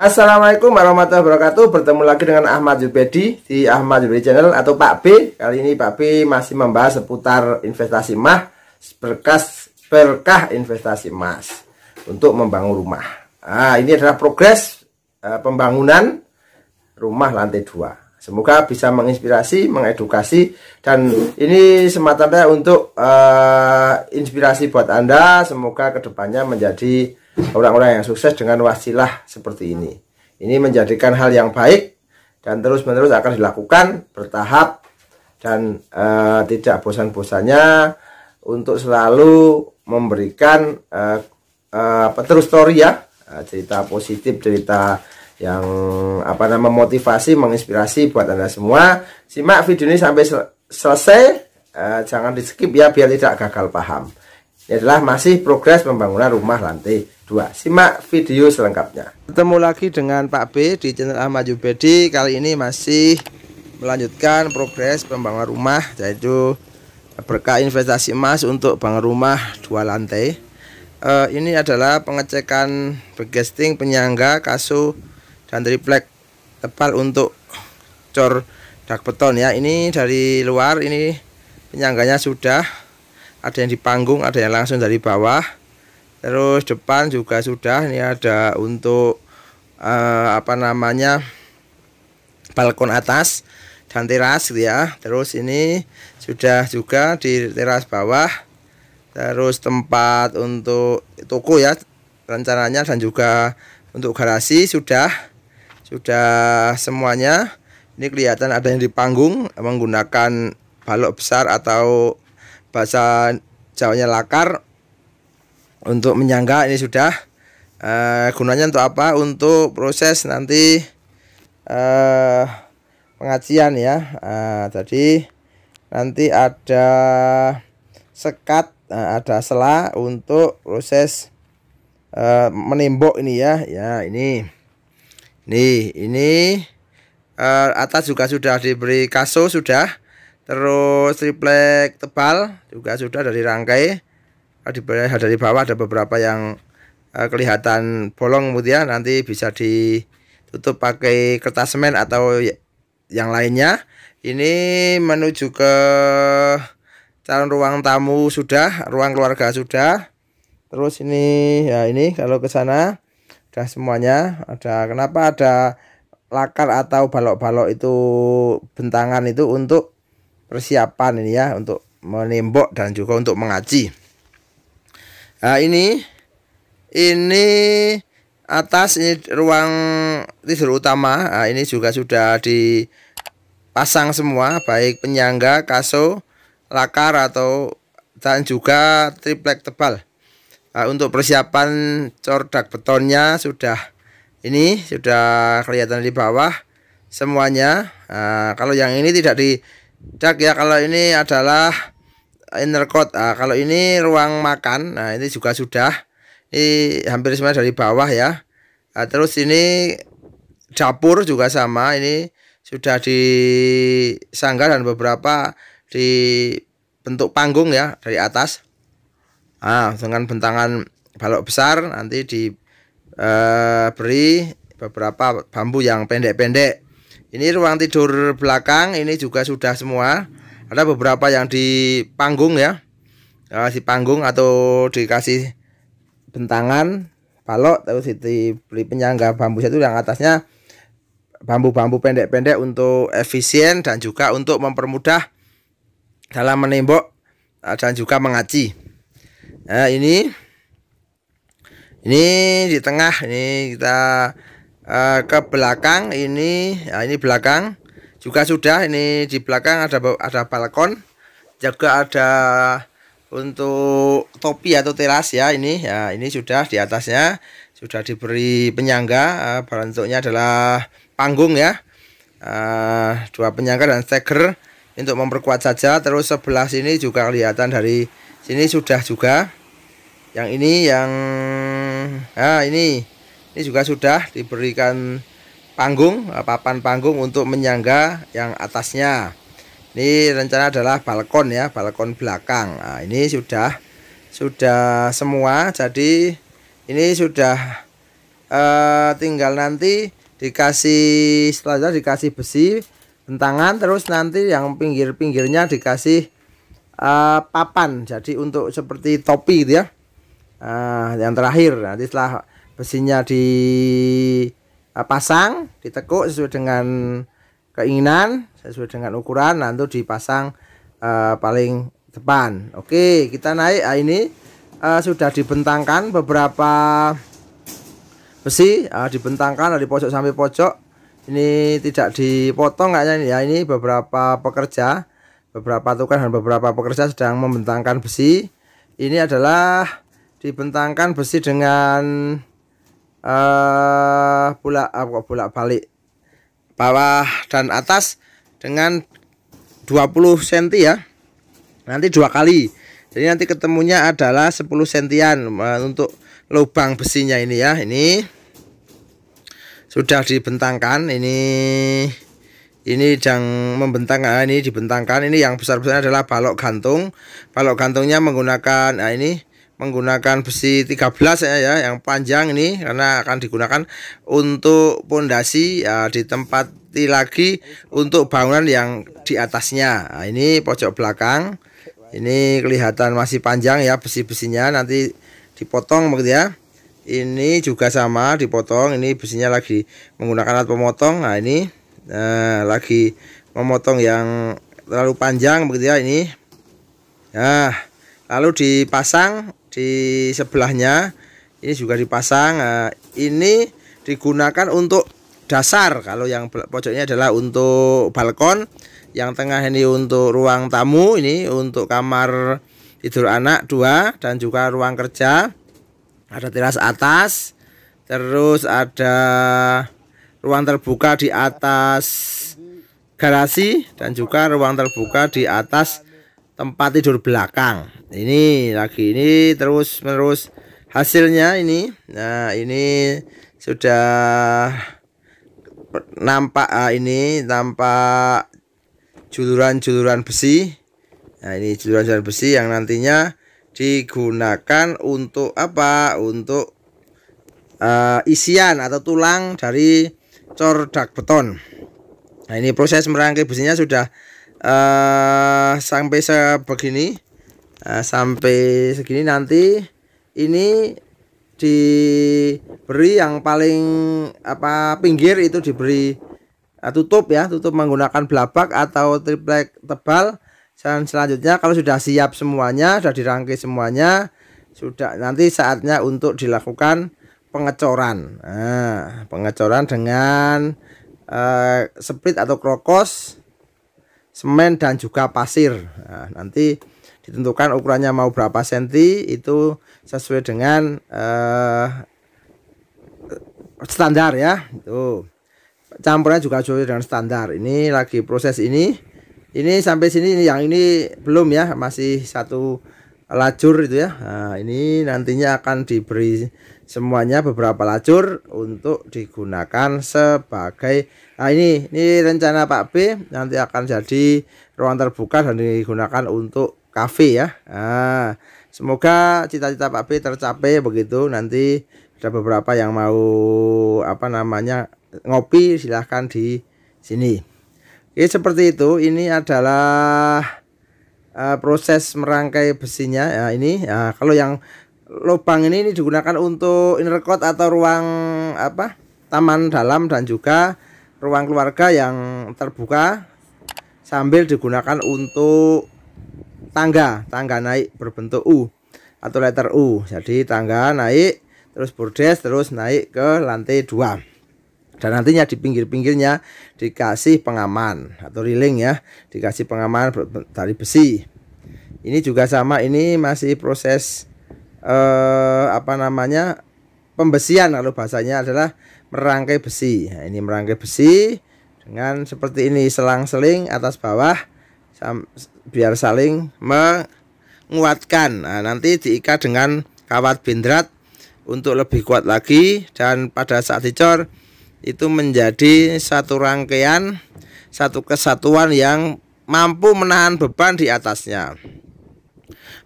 Assalamualaikum warahmatullahi wabarakatuh Bertemu lagi dengan Ahmad Zubedi Di Ahmad Zubedi Channel atau Pak B Kali ini Pak B masih membahas seputar investasi emas Berkas berkah investasi emas Untuk membangun rumah nah, Ini adalah progres uh, pembangunan rumah lantai dua. Semoga bisa menginspirasi, mengedukasi Dan ini semata-mata untuk uh, inspirasi buat Anda Semoga kedepannya menjadi orang-orang yang sukses dengan wasilah seperti ini. Ini menjadikan hal yang baik dan terus-menerus akan dilakukan bertahap dan e, tidak bosan-bosannya untuk selalu memberikan e, e, terus story ya eh, cerita positif cerita yang apa nama motivasi menginspirasi buat anda semua simak video ini sampai sel selesai e, jangan di skip ya biar tidak gagal paham ini adalah masih progres pembangunan rumah lantai 2. Simak video selengkapnya. Ketemu lagi dengan Pak B di channel Ahmad Yubedi. Kali ini masih melanjutkan progres pembangunan rumah yaitu berkah investasi emas untuk bangun rumah dua lantai. Uh, ini adalah pengecekan bergesting penyangga kasu dan triplek tebal untuk cor dak beton ya. Ini dari luar ini penyangganya sudah ada yang di panggung, ada yang langsung dari bawah terus depan juga sudah ini ada untuk uh, apa namanya balkon atas dan teras gitu ya terus ini sudah juga di teras bawah terus tempat untuk toko ya rencananya dan juga untuk garasi sudah sudah semuanya ini kelihatan ada yang di panggung menggunakan balok besar atau bahasa jawanya lakar untuk menyangga ini sudah uh, gunanya untuk apa untuk proses nanti uh, pengajian ya uh, jadi nanti ada sekat uh, ada selah untuk proses uh, menimbok ini ya ya ini nih ini uh, atas juga sudah diberi kaso sudah terus triplek tebal juga sudah dari rangkai di dari bawah ada beberapa yang uh, kelihatan bolong kemudian nanti bisa ditutup pakai kertas semen atau ya, yang lainnya ini menuju ke calon ruang tamu sudah ruang keluarga sudah terus ini ya ini kalau ke sana udah semuanya ada kenapa ada lakar atau balok-balok itu bentangan itu untuk persiapan ini ya untuk menembok dan juga untuk mengaji Nah, ini ini atas ini ruang tidur utama. Nah, ini juga sudah dipasang semua baik penyangga, kaso, lakar atau dan juga triplek tebal. Nah, untuk persiapan cordak betonnya sudah ini sudah kelihatan di bawah semuanya. Nah, kalau yang ini tidak di ya kalau ini adalah inner court. Nah, kalau ini ruang makan, nah ini juga sudah. Ini hampir semua dari bawah ya. Nah, terus ini dapur juga sama. Ini sudah sangga dan beberapa di bentuk panggung ya dari atas. Ah, dengan bentangan balok besar nanti diberi eh, beberapa bambu yang pendek-pendek. Ini ruang tidur belakang ini juga sudah semua ada beberapa yang di panggung ya si panggung atau dikasih bentangan balok terus beli penyangga bambu itu yang atasnya bambu-bambu pendek-pendek untuk efisien dan juga untuk mempermudah dalam menembok eh, dan juga mengaci nah, ini ini di tengah ini kita uh, ke belakang ini ya, ini belakang juga sudah ini di belakang ada ada balkon juga ada untuk topi atau teras ya ini ya ini sudah di atasnya sudah diberi penyangga eh, bentuknya adalah panggung ya eh, dua penyangga dan steger untuk memperkuat saja terus sebelah sini juga kelihatan dari sini sudah juga yang ini yang nah ini ini juga sudah diberikan panggung eh, papan panggung untuk menyangga yang atasnya ini rencana adalah balkon ya balkon belakang nah, ini sudah sudah semua jadi ini sudah eh, tinggal nanti dikasih setelah dikasih besi bentangan terus nanti yang pinggir-pinggirnya dikasih uh, papan jadi untuk seperti topi gitu ya uh, yang terakhir nanti setelah besinya di Eh, pasang ditekuk sesuai dengan keinginan sesuai dengan ukuran nanti dipasang uh, paling depan oke kita naik nah, ini uh, sudah dibentangkan beberapa besi uh, dibentangkan dari pojok sampai pojok ini tidak dipotong kayaknya ya ini beberapa pekerja beberapa tukang dan beberapa pekerja sedang membentangkan besi ini adalah dibentangkan besi dengan uh, eh, pula uh, eh, pula balik bawah dan atas dengan 20 cm ya nanti dua kali jadi nanti ketemunya adalah 10 sentian eh, untuk lubang besinya ini ya ini sudah dibentangkan ini ini yang membentangkan nah ini dibentangkan ini yang besar-besar adalah balok gantung balok gantungnya menggunakan nah ini menggunakan besi 13 ya, ya yang panjang ini karena akan digunakan untuk pondasi ya, di tempat lagi untuk bangunan yang di atasnya. Nah, ini pojok belakang. Ini kelihatan masih panjang ya besi-besinya nanti dipotong begitu ya. Ini juga sama dipotong. Ini besinya lagi menggunakan alat pemotong. Nah, ini eh, lagi memotong yang terlalu panjang begitu ya ini. Nah, lalu dipasang di sebelahnya ini juga dipasang nah, ini digunakan untuk dasar kalau yang pojoknya adalah untuk balkon yang tengah ini untuk ruang tamu ini untuk kamar tidur anak dua dan juga ruang kerja ada teras atas terus ada ruang terbuka di atas garasi dan juga ruang terbuka di atas tempat tidur belakang ini lagi ini terus menerus hasilnya ini nah ini sudah nampak ah, ini nampak juluran-juluran besi nah ini juluran-juluran besi yang nantinya digunakan untuk apa untuk uh, isian atau tulang dari cordak beton nah ini proses merangkai besinya sudah uh, sampai sebegini uh, sampai segini nanti ini diberi yang paling apa pinggir itu diberi uh, tutup ya tutup menggunakan belabak atau triplek tebal dan selanjutnya kalau sudah siap semuanya sudah dirangkai semuanya sudah nanti saatnya untuk dilakukan pengecoran nah, pengecoran dengan uh, split atau krokos semen dan juga pasir. Nah, nanti ditentukan ukurannya mau berapa senti itu sesuai dengan eh, standar ya. Itu campurnya juga sesuai dengan standar. Ini lagi proses ini. Ini sampai sini yang ini belum ya, masih satu lajur itu ya. Nah, ini nantinya akan diberi semuanya beberapa lacur untuk digunakan sebagai nah ini ini rencana Pak B nanti akan jadi ruang terbuka dan digunakan untuk kafe ya nah, semoga cita-cita Pak B tercapai begitu nanti ada beberapa yang mau apa namanya ngopi silahkan di sini Oke seperti itu ini adalah uh, proses merangkai besinya ya ini ya, kalau yang lubang ini, ini digunakan untuk inner court atau ruang apa taman dalam dan juga ruang keluarga yang terbuka sambil digunakan untuk tangga tangga naik berbentuk U atau letter U jadi tangga naik terus bordes terus naik ke lantai dua dan nantinya di pinggir-pinggirnya dikasih pengaman atau riling ya dikasih pengaman dari besi ini juga sama ini masih proses eh, apa namanya pembesian kalau bahasanya adalah merangkai besi. Nah, ini merangkai besi dengan seperti ini selang-seling atas bawah biar saling menguatkan. Nah, nanti diikat dengan kawat bindrat untuk lebih kuat lagi dan pada saat dicor itu menjadi satu rangkaian satu kesatuan yang mampu menahan beban di atasnya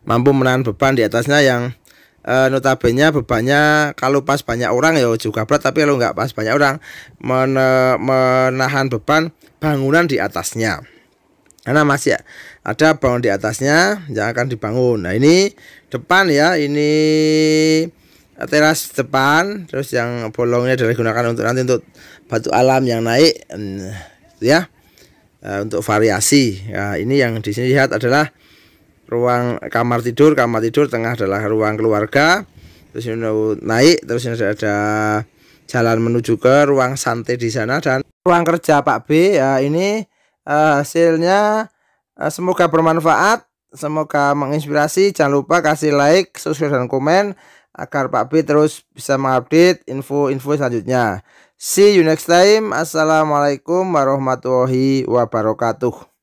mampu menahan beban di atasnya yang uh, eh, notabene bebannya kalau pas banyak orang ya juga berat tapi kalau nggak pas banyak orang men menahan beban bangunan di atasnya karena masih ada bangun di atasnya yang akan dibangun nah ini depan ya ini teras depan terus yang bolongnya adalah gunakan untuk nanti untuk batu alam yang naik hmm, ya eh, untuk variasi nah, ini yang di sini lihat adalah ruang kamar tidur kamar tidur tengah adalah ruang keluarga terus ini naik terus ini ada jalan menuju ke ruang santai di sana dan ruang kerja Pak B ya, ini uh, hasilnya uh, semoga bermanfaat semoga menginspirasi jangan lupa kasih like subscribe dan komen agar Pak B terus bisa mengupdate info-info selanjutnya see you next time assalamualaikum warahmatullahi wabarakatuh